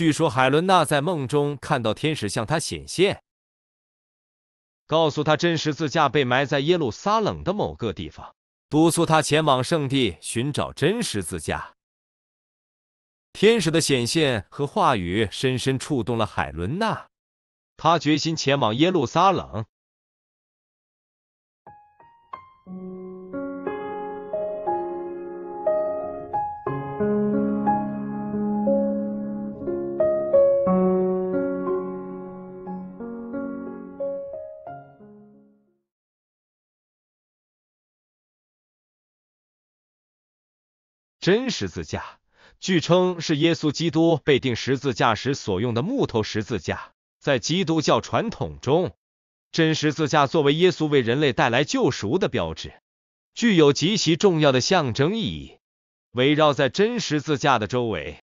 据说海伦娜在梦中看到天使向她显现，告诉她真十字架被埋在耶路撒冷的某个地方，督促她前往圣地寻找真十字架。天使的显现和话语深深触动了海伦娜，她决心前往耶路撒冷。真十字架，据称是耶稣基督被钉十字架时所用的木头十字架。在基督教传统中，真十字架作为耶稣为人类带来救赎的标志，具有极其重要的象征意义。围绕在真十字架的周围，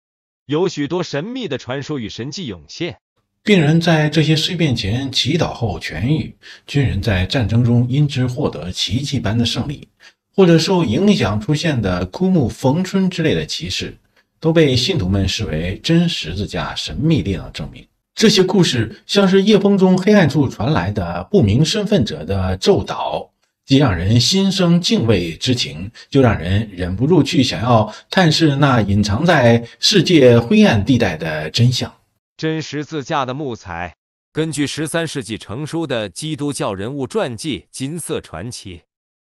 有许多神秘的传说与神迹涌现。病人在这些碎片前祈祷后痊愈，军人在战争中因之获得奇迹般的胜利。或者受影响出现的枯木逢春之类的奇事，都被信徒们视为真十字架神秘力量证明。这些故事像是夜风中黑暗处传来的不明身份者的咒祷，既让人心生敬畏之情，就让人忍不住去想要探视那隐藏在世界灰暗地带的真相。真十字架的木材，根据十三世纪成书的基督教人物传记《金色传奇》。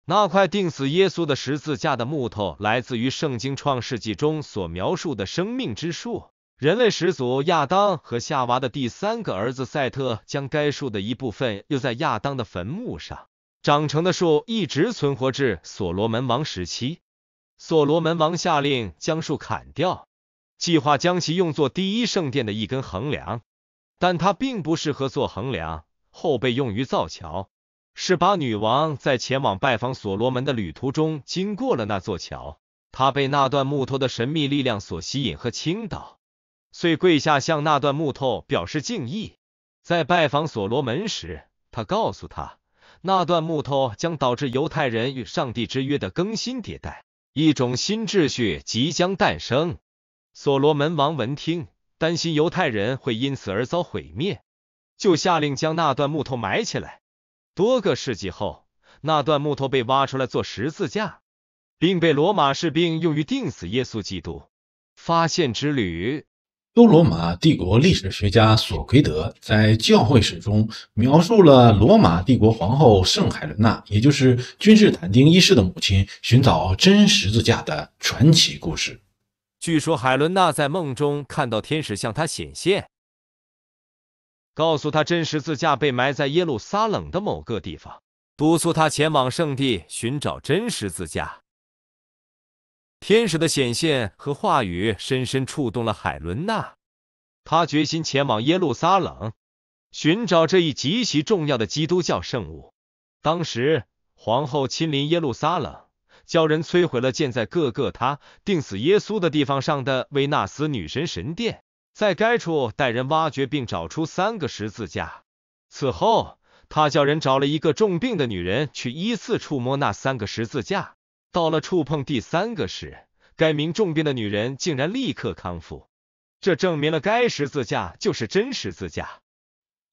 那块钉死耶稣的十字架的木头来自于圣经创世纪中所描述的生命之树。人类始祖亚当和夏娃的第三个儿子赛特将该树的一部分又在亚当的坟墓上长成的树一直存活至所罗门王时期。所罗门王下令将树砍掉，计划将其用作第一圣殿的一根横梁，但它并不适合做横梁，后被用于造桥。是巴女王在前往拜访所罗门的旅途中经过了那座桥，她被那段木头的神秘力量所吸引和倾倒，遂跪下向那段木头表示敬意。在拜访所罗门时，他告诉他，那段木头将导致犹太人与上帝之约的更新迭代，一种新秩序即将诞生。所罗门王闻听，担心犹太人会因此而遭毁灭，就下令将那段木头埋起来。多个世纪后，那段木头被挖出来做十字架，并被罗马士兵用于钉死耶稣基督。发现之旅。古罗马帝国历史学家索奎德在教会史中描述了罗马帝国皇后圣海伦娜，也就是君士坦丁一世的母亲，寻找真十字架的传奇故事。据说海伦娜在梦中看到天使向她显现。告诉他真十字架被埋在耶路撒冷的某个地方，督促他前往圣地寻找真十字架。天使的显现和话语深深触动了海伦娜，她决心前往耶路撒冷，寻找这一极其重要的基督教圣物。当时，皇后亲临耶路撒冷，叫人摧毁了建在各个他钉死耶稣的地方上的维纳斯女神神殿。在该处带人挖掘，并找出三个十字架。此后，他叫人找了一个重病的女人去依次触摸那三个十字架。到了触碰第三个时，该名重病的女人竟然立刻康复，这证明了该十字架就是真十字架。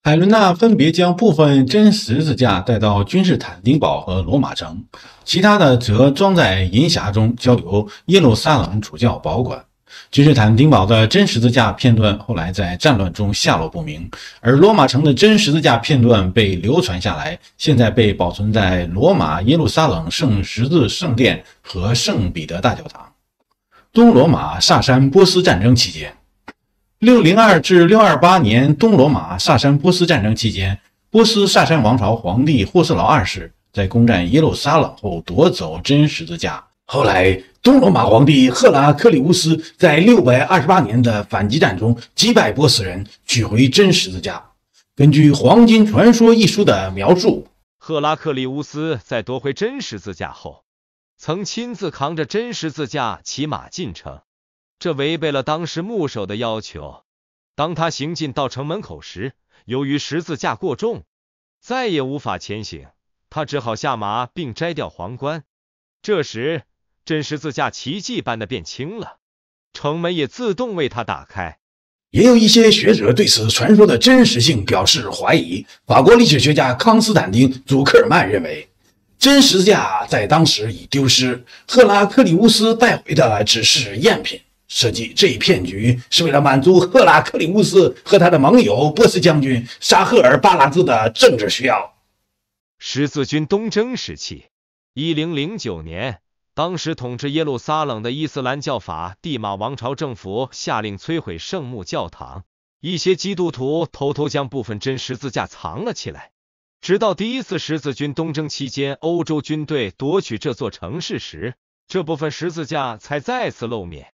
海伦娜分别将部分真十字架带到君士坦丁堡和罗马城，其他的则装在银匣中，交由耶路撒冷主教保管。君士坦丁堡的真十字架片段后来在战乱中下落不明，而罗马城的真十字架片段被流传下来，现在被保存在罗马耶路撒冷圣十字圣殿和圣彼得大教堂。东罗马萨珊波斯战争期间，602至628年东罗马萨珊波斯战争期间，波斯萨珊王朝皇帝霍斯劳二世在攻占耶路撒冷后夺走真十字架。后来，东罗马皇帝赫拉克里乌斯在六百二十八年的反击战中击败波斯人，取回真十字架。根据《黄金传说》一书的描述，赫拉克里乌斯在夺回真十字架后，曾亲自扛着真十字架骑马进城，这违背了当时牧首的要求。当他行进到城门口时，由于十字架过重，再也无法前行，他只好下马并摘掉皇冠。这时，真十字架奇迹般的变轻了，城门也自动为他打开。也有一些学者对此传说的真实性表示怀疑。法国历史学家康斯坦丁·祖克尔曼认为，真十字架在当时已丢失，赫拉克里乌斯带回的只是赝品。设计这一骗局是为了满足赫拉克里乌斯和他的盟友波斯将军沙赫尔巴拉兹的政治需要。十字军东征时期，一零零九年。当时统治耶路撒冷的伊斯兰教法蒂玛王朝政府下令摧毁圣墓教堂，一些基督徒偷偷将部分真十字架藏了起来。直到第一次十字军东征期间，欧洲军队夺取这座城市时，这部分十字架才再次露面。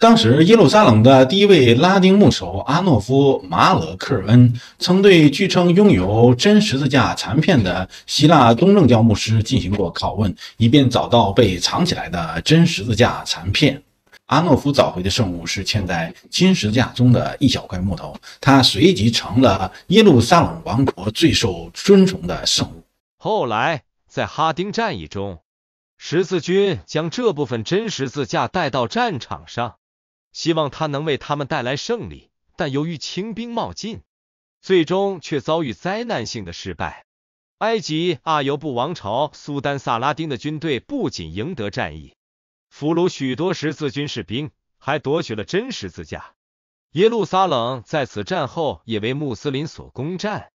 当时，耶路撒冷的第一位拉丁牧首阿诺夫·马勒克尔恩曾对据称拥有真十字架残片的希腊东正教牧师进行过拷问，以便找到被藏起来的真十字架残片。阿诺夫找回的圣物是嵌在金十字架中的一小块木头，它随即成了耶路撒冷王国最受尊崇的圣物。后来，在哈丁战役中，十字军将这部分真十字架带到战场上。希望他能为他们带来胜利，但由于清兵冒进，最终却遭遇灾难性的失败。埃及阿尤布王朝苏丹萨拉丁的军队不仅赢得战役，俘虏许多十字军士兵，还夺取了真十字架。耶路撒冷在此战后也为穆斯林所攻占。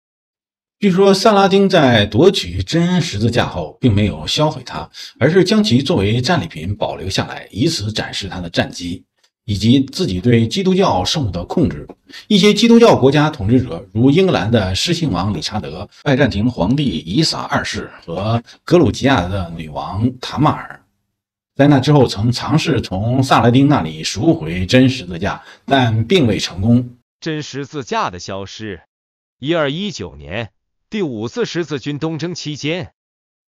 据说萨拉丁在夺取真十字架后，并没有销毁它，而是将其作为战利品保留下来，以此展示他的战绩。以及自己对基督教圣物的控制，一些基督教国家统治者，如英格兰的狮心王理查德、拜占庭皇帝伊萨二世和格鲁吉亚的女王塔马尔，在那之后曾尝试从萨拉丁那里赎回真十字架，但并未成功。真十字架的消失，一二一九年第五次十字军东征期间，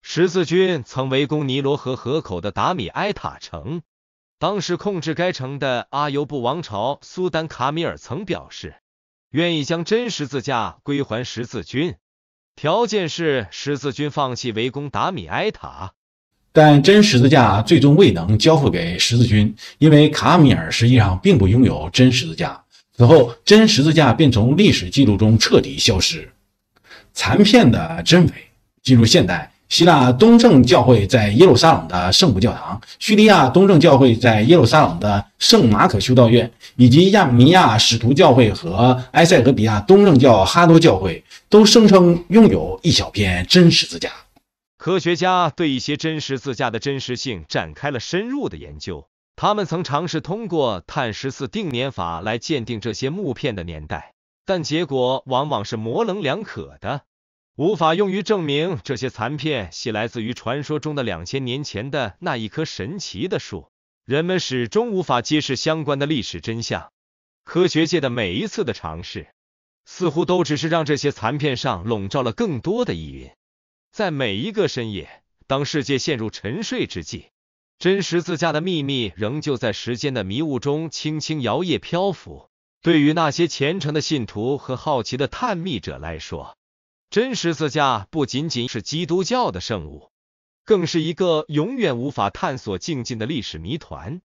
十字军曾围攻尼罗河河口的达米埃塔城。当时控制该城的阿尤布王朝苏丹卡米尔曾表示，愿意将真十字架归还十字军，条件是十字军放弃围攻达米埃塔。但真十字架最终未能交付给十字军，因为卡米尔实际上并不拥有真十字架。此后，真十字架便从历史记录中彻底消失，残片的真伪进入现代。希腊东正教会在耶路撒冷的圣母教堂、叙利亚东正教会在耶路撒冷的圣马可修道院，以及亚美尼亚使徒教会和埃塞俄比亚东正教哈多教会，都声称拥有一小片真实字架。科学家对一些真实字架的真实性展开了深入的研究，他们曾尝试通过碳十四定年法来鉴定这些木片的年代，但结果往往是模棱两可的。无法用于证明这些残片系来自于传说中的两千年前的那一棵神奇的树。人们始终无法揭示相关的历史真相。科学界的每一次的尝试，似乎都只是让这些残片上笼罩了更多的疑云。在每一个深夜，当世界陷入沉睡之际，真实自家的秘密仍旧在时间的迷雾中轻轻摇曳漂浮。对于那些虔诚的信徒和好奇的探秘者来说，真十字架不仅仅是基督教的圣物，更是一个永远无法探索究竟的历史谜团。